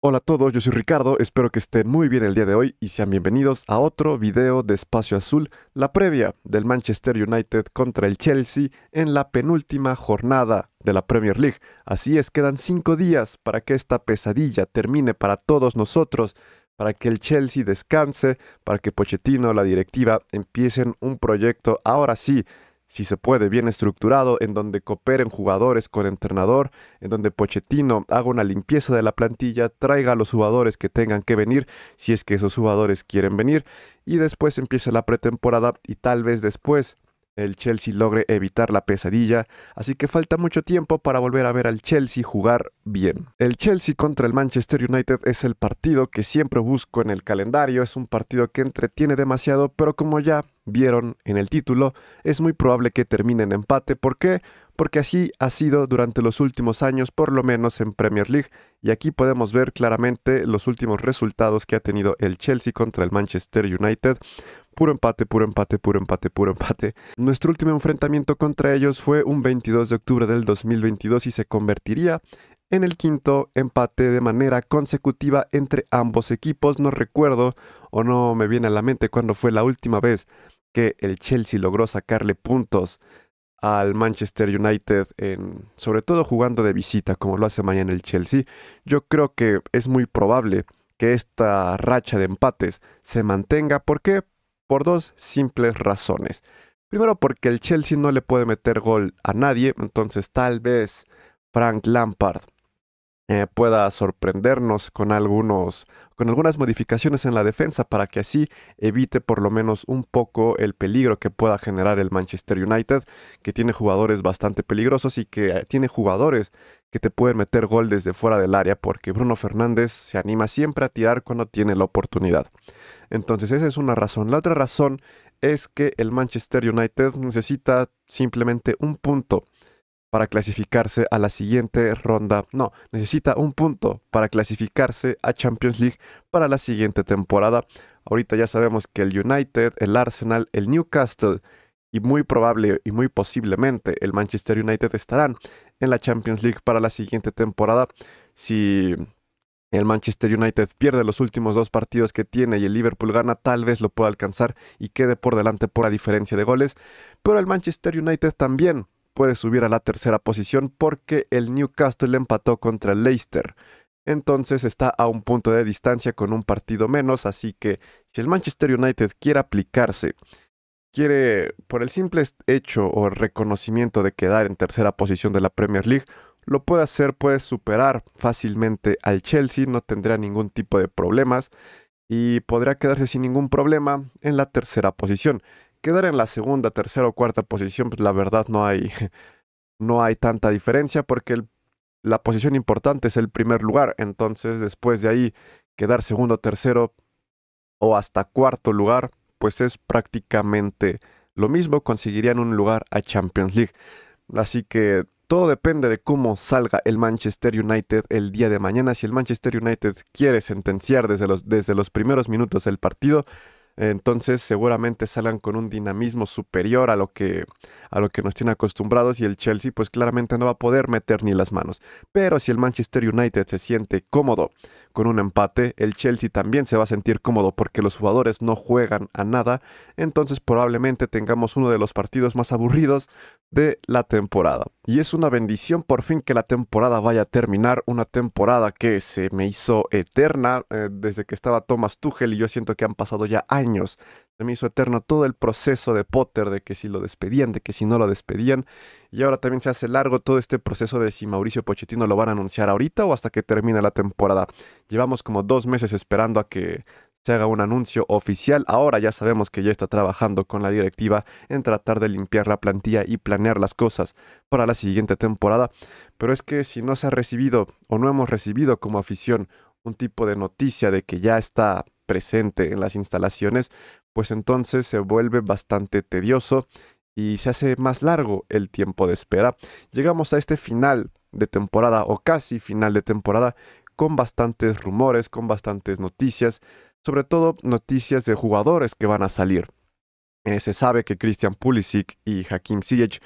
Hola a todos, yo soy Ricardo, espero que estén muy bien el día de hoy y sean bienvenidos a otro video de Espacio Azul, la previa del Manchester United contra el Chelsea en la penúltima jornada de la Premier League. Así es, quedan cinco días para que esta pesadilla termine para todos nosotros, para que el Chelsea descanse, para que Pochettino, la directiva, empiecen un proyecto ahora sí si se puede, bien estructurado, en donde cooperen jugadores con entrenador, en donde Pochettino haga una limpieza de la plantilla, traiga a los jugadores que tengan que venir, si es que esos jugadores quieren venir, y después empieza la pretemporada y tal vez después el Chelsea logre evitar la pesadilla, así que falta mucho tiempo para volver a ver al Chelsea jugar bien. El Chelsea contra el Manchester United es el partido que siempre busco en el calendario, es un partido que entretiene demasiado, pero como ya vieron en el título, es muy probable que termine en empate. ¿Por qué? Porque así ha sido durante los últimos años, por lo menos en Premier League, y aquí podemos ver claramente los últimos resultados que ha tenido el Chelsea contra el Manchester United. Puro empate, puro empate, puro empate, puro empate. Nuestro último enfrentamiento contra ellos fue un 22 de octubre del 2022 y se convertiría en el quinto empate de manera consecutiva entre ambos equipos. No recuerdo o no me viene a la mente cuándo fue la última vez que el Chelsea logró sacarle puntos al Manchester United, sobre todo jugando de visita, como lo hace mañana el Chelsea. Yo creo que es muy probable que esta racha de empates se mantenga. ¿Por qué? por dos simples razones. Primero porque el Chelsea no le puede meter gol a nadie, entonces tal vez Frank Lampard eh, pueda sorprendernos con, algunos, con algunas modificaciones en la defensa para que así evite por lo menos un poco el peligro que pueda generar el Manchester United, que tiene jugadores bastante peligrosos y que eh, tiene jugadores que te pueden meter gol desde fuera del área, porque Bruno Fernández se anima siempre a tirar cuando tiene la oportunidad. Entonces esa es una razón. La otra razón es que el Manchester United necesita simplemente un punto para clasificarse a la siguiente ronda. No, necesita un punto para clasificarse a Champions League para la siguiente temporada. Ahorita ya sabemos que el United, el Arsenal, el Newcastle y muy probable y muy posiblemente el Manchester United estarán en la Champions League para la siguiente temporada si el Manchester United pierde los últimos dos partidos que tiene y el Liverpool gana, tal vez lo pueda alcanzar y quede por delante por la diferencia de goles, pero el Manchester United también puede subir a la tercera posición porque el Newcastle empató contra el Leicester. Entonces está a un punto de distancia con un partido menos, así que si el Manchester United quiere aplicarse quiere, por el simple hecho o reconocimiento de quedar en tercera posición de la Premier League, lo puede hacer, puede superar fácilmente al Chelsea, no tendría ningún tipo de problemas y podría quedarse sin ningún problema en la tercera posición. Quedar en la segunda, tercera o cuarta posición, pues la verdad no hay, no hay tanta diferencia porque la posición importante es el primer lugar. Entonces después de ahí quedar segundo, tercero o hasta cuarto lugar, pues es prácticamente lo mismo, conseguirían un lugar a Champions League. Así que todo depende de cómo salga el Manchester United el día de mañana. Si el Manchester United quiere sentenciar desde los, desde los primeros minutos el partido, entonces seguramente salgan con un dinamismo superior a lo que, a lo que nos tienen acostumbrados y el Chelsea pues claramente no va a poder meter ni las manos. Pero si el Manchester United se siente cómodo con un empate, el Chelsea también se va a sentir cómodo porque los jugadores no juegan a nada. Entonces probablemente tengamos uno de los partidos más aburridos de la temporada. Y es una bendición por fin que la temporada vaya a terminar, una temporada que se me hizo eterna eh, desde que estaba Thomas Tuchel y yo siento que han pasado ya años también Se me hizo eterno todo el proceso de Potter, de que si lo despedían, de que si no lo despedían. Y ahora también se hace largo todo este proceso de si Mauricio Pochettino lo van a anunciar ahorita o hasta que termine la temporada. Llevamos como dos meses esperando a que se haga un anuncio oficial. Ahora ya sabemos que ya está trabajando con la directiva en tratar de limpiar la plantilla y planear las cosas para la siguiente temporada. Pero es que si no se ha recibido o no hemos recibido como afición un tipo de noticia de que ya está presente en las instalaciones, pues entonces se vuelve bastante tedioso y se hace más largo el tiempo de espera. Llegamos a este final de temporada o casi final de temporada con bastantes rumores, con bastantes noticias, sobre todo noticias de jugadores que van a salir. Eh, se sabe que Christian Pulisic y Hakim Ziyech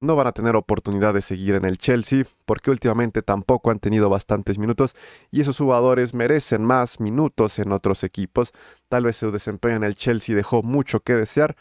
no van a tener oportunidad de seguir en el Chelsea porque últimamente tampoco han tenido bastantes minutos y esos jugadores merecen más minutos en otros equipos. Tal vez su desempeño en el Chelsea dejó mucho que desear,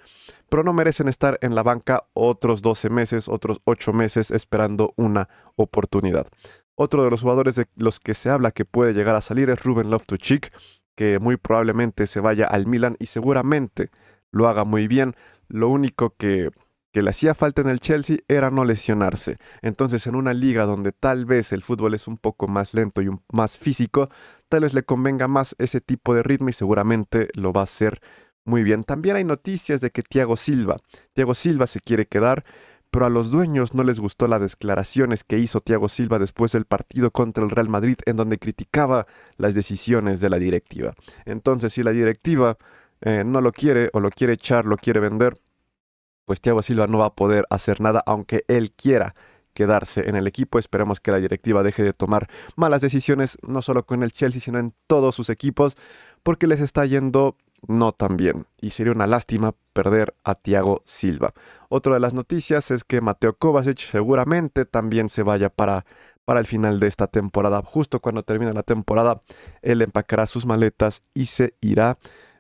pero no merecen estar en la banca otros 12 meses, otros 8 meses esperando una oportunidad. Otro de los jugadores de los que se habla que puede llegar a salir es Ruben to Chick, que muy probablemente se vaya al Milan y seguramente lo haga muy bien. Lo único que que le hacía falta en el Chelsea era no lesionarse. Entonces, en una liga donde tal vez el fútbol es un poco más lento y más físico, tal vez le convenga más ese tipo de ritmo y seguramente lo va a hacer muy bien. También hay noticias de que Thiago Silva, Thiago Silva se quiere quedar pero a los dueños no les gustó las declaraciones que hizo Thiago Silva después del partido contra el Real Madrid en donde criticaba las decisiones de la directiva. Entonces, si la directiva eh, no lo quiere o lo quiere echar, lo quiere vender, pues Thiago Silva no va a poder hacer nada aunque él quiera quedarse en el equipo. Esperemos que la directiva deje de tomar malas decisiones, no solo con el Chelsea, sino en todos sus equipos, porque les está yendo no tan bien. Y sería una lástima perder a Thiago Silva. Otra de las noticias es que Mateo Kovacic seguramente también se vaya para, para el final de esta temporada. Justo cuando termine la temporada, él empacará sus maletas y se irá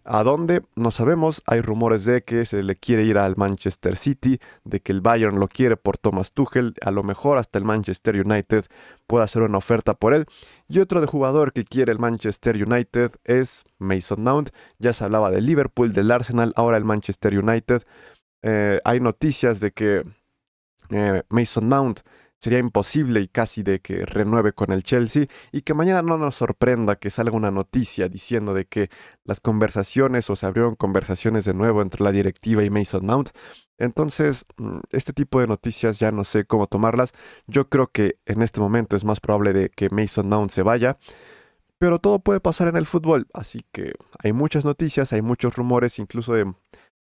¿A dónde? No sabemos. Hay rumores de que se le quiere ir al Manchester City, de que el Bayern lo quiere por Thomas Tuchel. A lo mejor hasta el Manchester United puede hacer una oferta por él. Y otro jugador que quiere el Manchester United es Mason Mount. Ya se hablaba de Liverpool, del Arsenal, ahora el Manchester United. Eh, hay noticias de que eh, Mason Mount sería imposible y casi de que renueve con el Chelsea y que mañana no nos sorprenda que salga una noticia diciendo de que las conversaciones o se abrieron conversaciones de nuevo entre la directiva y Mason Mount. Entonces, mm, este tipo de noticias ya no sé cómo tomarlas. Yo creo que en este momento es más probable de que Mason Mount se vaya. Pero todo puede pasar en el fútbol, así que hay muchas noticias, hay muchos rumores, incluso de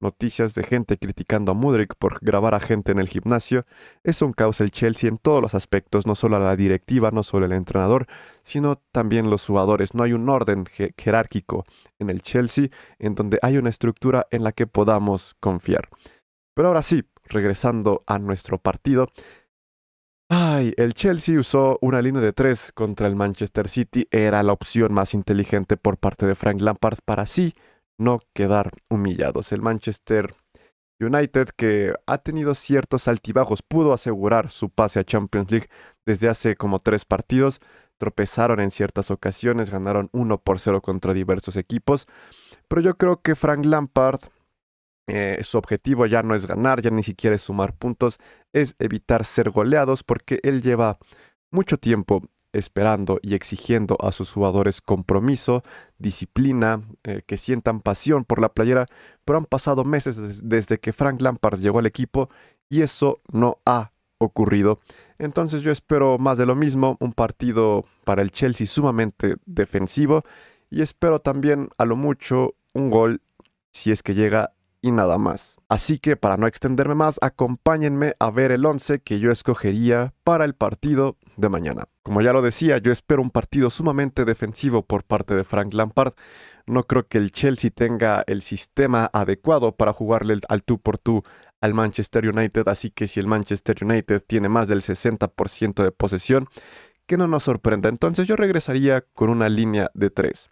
Noticias de gente criticando a Mudrick por grabar a gente en el gimnasio es un caos el Chelsea en todos los aspectos, no solo a la directiva, no solo el entrenador, sino también los jugadores. No hay un orden jerárquico en el Chelsea en donde hay una estructura en la que podamos confiar. Pero ahora sí, regresando a nuestro partido, Ay, el Chelsea usó una línea de tres contra el Manchester City. Era la opción más inteligente por parte de Frank Lampard para sí no quedar humillados. El Manchester United, que ha tenido ciertos altibajos, pudo asegurar su pase a Champions League desde hace como tres partidos. Tropezaron en ciertas ocasiones, ganaron 1 por 0 contra diversos equipos. Pero yo creo que Frank Lampard, eh, su objetivo ya no es ganar, ya ni siquiera es sumar puntos, es evitar ser goleados porque él lleva mucho tiempo esperando y exigiendo a sus jugadores compromiso, disciplina, eh, que sientan pasión por la playera, pero han pasado meses desde que Frank Lampard llegó al equipo y eso no ha ocurrido. Entonces yo espero más de lo mismo, un partido para el Chelsea sumamente defensivo y espero también a lo mucho un gol si es que llega y nada más. Así que para no extenderme más, acompáñenme a ver el 11 que yo escogería para el partido de mañana. Como ya lo decía, yo espero un partido sumamente defensivo por parte de Frank Lampard. No creo que el Chelsea tenga el sistema adecuado para jugarle al tú por tú al Manchester United, así que si el Manchester United tiene más del 60% de posesión, que no nos sorprenda. Entonces yo regresaría con una línea de 3.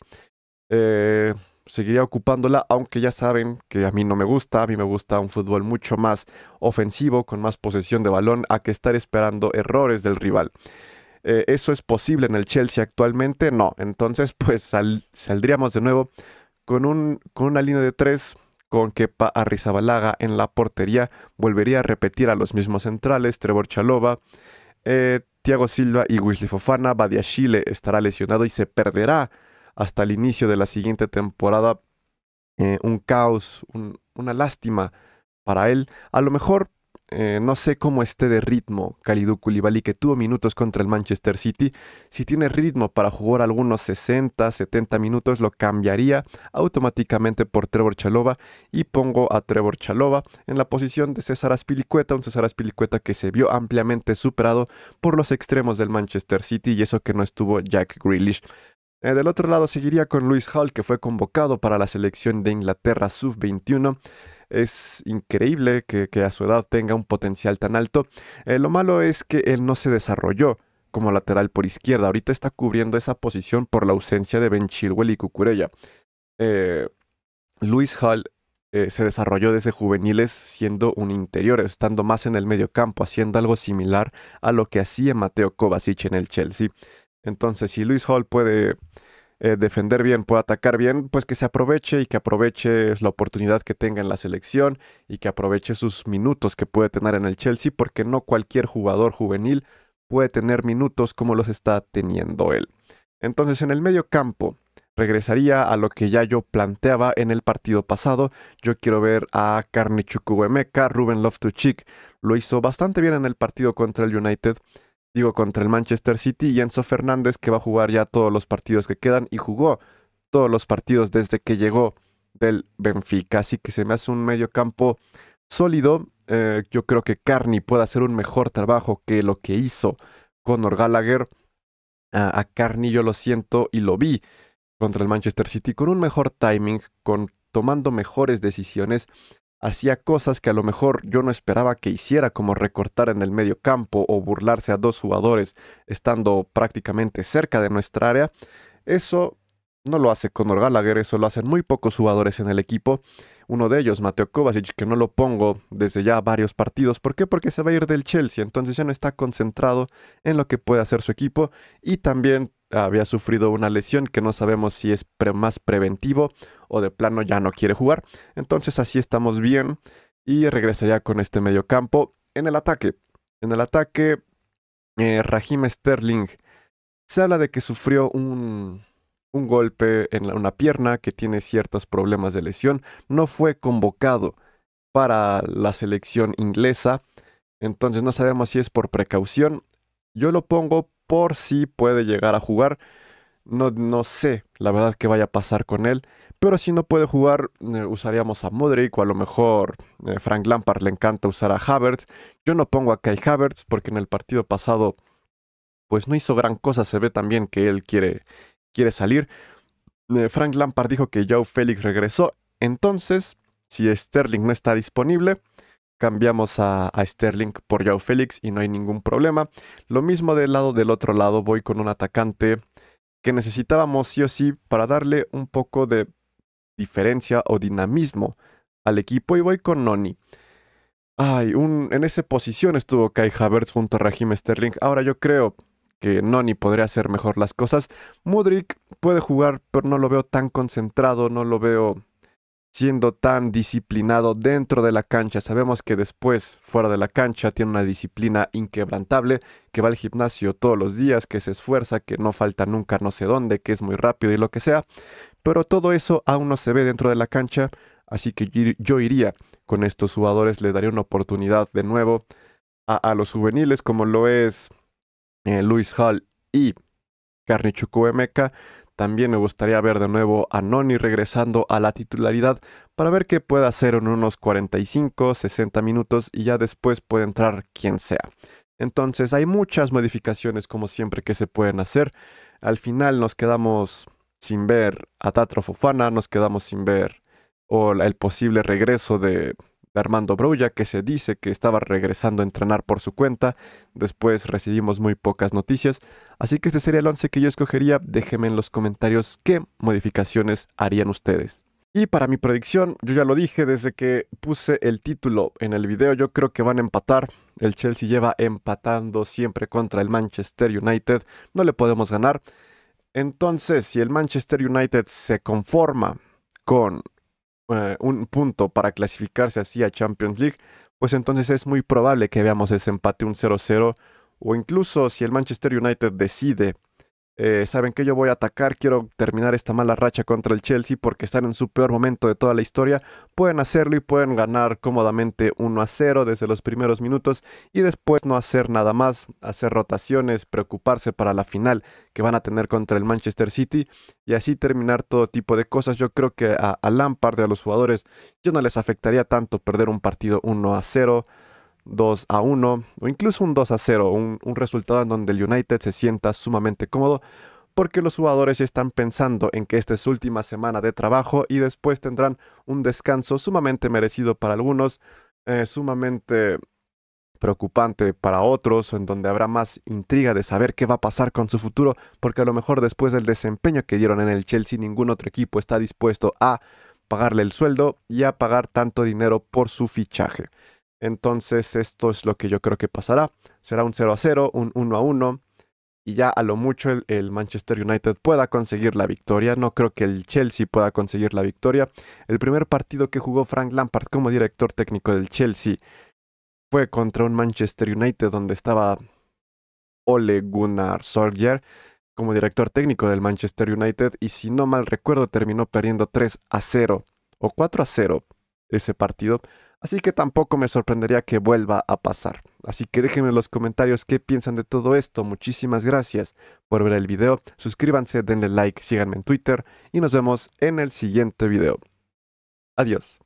Eh, seguiría ocupándola, aunque ya saben que a mí no me gusta, a mí me gusta un fútbol mucho más ofensivo, con más posesión de balón, a que estar esperando errores del rival. Eh, ¿Eso es posible en el Chelsea actualmente? No, entonces pues saldríamos de nuevo con, un, con una línea de tres con Kepa Arrizabalaga en la portería, volvería a repetir a los mismos centrales, Trevor Chalova, eh, Thiago Silva y Wisley Fofana, Chile estará lesionado y se perderá hasta el inicio de la siguiente temporada eh, un caos, una lástima para él. A lo mejor eh, no sé cómo esté de ritmo Kalidou Koulibaly, que tuvo minutos contra el Manchester City. Si tiene ritmo para jugar algunos 60, 70 minutos, lo cambiaría automáticamente por Trevor Chalova y pongo a Trevor Chalova en la posición de César Aspilicueta, un César Aspilicueta que se vio ampliamente superado por los extremos del Manchester City y eso que no estuvo Jack Grealish. Eh, del otro lado seguiría con Luis Hall, que fue convocado para la selección de Inglaterra sub-21. Es increíble que, a su edad tenga un potencial tan alto. Eh, lo malo es que él no se desarrolló como lateral por izquierda. Ahorita está cubriendo esa posición por la ausencia de Ben Chilwell y Cucurella. Eh, Luis Hall se desarrolló desde juveniles siendo un interior, estando más en el medio campo, haciendo algo similar a lo que hacía Mateo Kovacic en el Chelsea. Entonces, si Luis Hall puede eh, defender bien, puede atacar bien, pues que se aproveche y que aproveche la oportunidad que tenga en la selección y que aproveche sus minutos que puede tener en el Chelsea, porque no cualquier jugador juvenil puede tener minutos como los está teniendo él. Entonces, en el medio campo, regresaría a lo que ya yo planteaba en el partido pasado. Yo quiero ver a Carne Chukwuemeka, Ruben to Lo hizo bastante bien en el partido contra el United digo, contra el Manchester City y Enzo Fernández que va a jugar ya todos los partidos que quedan y jugó todos los partidos desde que llegó del Benfica. Así que se me hace un medio campo sólido. Eh, yo creo que Carney puede hacer un mejor trabajo que lo que hizo Conor Gallagher. A, a Carney yo lo siento y lo vi contra el Manchester City con un mejor timing, con, tomando mejores decisiones hacía cosas que a lo mejor yo no esperaba que hiciera, como recortar en el medio campo o burlarse a dos jugadores estando prácticamente cerca de nuestra área, eso no lo hace Conor Gallagher, eso lo hacen muy pocos jugadores en el equipo uno de ellos, Mateo Kovacic, que no lo pongo desde ya varios partidos. ¿Por qué? Porque se va a ir del Chelsea, entonces ya no está concentrado en lo que puede hacer su equipo y también había sufrido una lesión que no sabemos si es más preventivo o de plano ya no quiere jugar. Entonces así estamos bien y regresaría con este medio campo en el ataque. En el ataque, eh, Sterling. Se habla de que sufrió un, un golpe en una pierna que tiene ciertos problemas de lesión, no fue convocado para la selección inglesa. Entonces no sabemos si es por precaución. Yo lo pongo por si puede llegar a jugar. No, no sé la verdad que vaya a pasar con él. Pero si no puede jugar, eh, usaríamos a Modric o a lo mejor eh, Frank Lampard le encanta usar a Havertz. Yo no pongo a Kai Havertz porque en el partido pasado pues no hizo gran cosa. Se ve también que él quiere quiere salir. Eh, Frank Lampard dijo que Joe Félix regresó. Entonces, si Sterling no está disponible, cambiamos a, Sterling por Joe Félix y no hay ningún problema. Lo mismo del lado del otro lado, voy con un atacante que necesitábamos sí o sí para darle un poco de diferencia o dinamismo al equipo y voy con Noni. Ay, un, en esa posición estuvo Kai Havertz junto a Raheem Sterling. Ahora yo creo, que no ni podría hacer mejor las cosas. Mudrik puede jugar, pero no lo veo tan concentrado, no lo veo siendo tan disciplinado dentro de la cancha. Sabemos que después, fuera de la cancha, tiene una disciplina inquebrantable, que va al gimnasio todos los días, que se esfuerza, que no falta nunca no sé dónde, que es muy rápido y lo que sea. Pero todo eso aún no se ve dentro de la cancha, así que yo iría con estos jugadores, le daría una oportunidad de nuevo a los juveniles como lo es eh, Luis Hall y Carnichuku Emeka, También me gustaría ver de nuevo a Noni regresando a la titularidad para ver qué puede hacer en unos 45, 60 minutos y ya después puede entrar quien sea. Entonces hay muchas modificaciones como siempre que se pueden hacer. Al final nos quedamos sin ver a Tatro Fofana, nos quedamos sin ver o el posible regreso de Armando Broya, que se dice que estaba regresando a entrenar por su cuenta. Después recibimos muy pocas noticias. Así que este sería el 11 que yo escogería. Déjenme en los comentarios qué modificaciones harían ustedes. Y para mi predicción, yo ya lo dije desde que puse el título en el video, yo creo que van a empatar. El Chelsea lleva empatando siempre contra el Manchester United, no le podemos ganar. Entonces, si el Manchester United se conforma con eh, un punto para clasificarse así a Champions League, pues entonces es muy probable que veamos ese empate un 0-0 o incluso si el Manchester United decide eh, saben que yo voy a atacar, quiero terminar esta mala racha contra el Chelsea porque están en su peor momento de toda la historia, pueden hacerlo y pueden ganar cómodamente 1 a 0 desde los primeros minutos y después no hacer nada más, hacer rotaciones, preocuparse para la final que van a tener contra el Manchester City y así terminar todo tipo de cosas. Yo creo que a, a Lampard y a los jugadores yo no les afectaría tanto perder un partido 1 a 0. 2 a 1 o incluso un 2 a 0, un, resultado en donde el United se sienta sumamente cómodo porque los jugadores ya están pensando en que esta es su última semana de trabajo y después tendrán un descanso sumamente merecido para algunos, eh, sumamente preocupante para otros, en donde habrá más intriga de saber qué va a pasar con su futuro, porque a lo mejor después del desempeño que dieron en el Chelsea ningún otro equipo está dispuesto a pagarle el sueldo y a pagar tanto dinero por su fichaje. Entonces esto es lo que yo creo que pasará. Será un 0 a 0, un 1 a 1 y ya a lo mucho el, Manchester United pueda conseguir la victoria. No creo que el Chelsea pueda conseguir la victoria. El primer partido que jugó Frank Lampard como director técnico del Chelsea fue contra un Manchester United donde estaba Ole Gunnar Solskjaer como director técnico del Manchester United y si no mal recuerdo terminó perdiendo 3 a 0 o 4 a 0 ese partido. Así que tampoco me sorprendería que vuelva a pasar. Así que déjenme en los comentarios qué piensan de todo esto. Muchísimas gracias por ver el video. Suscríbanse, denle like, síganme en Twitter y nos vemos en el siguiente video. Adiós.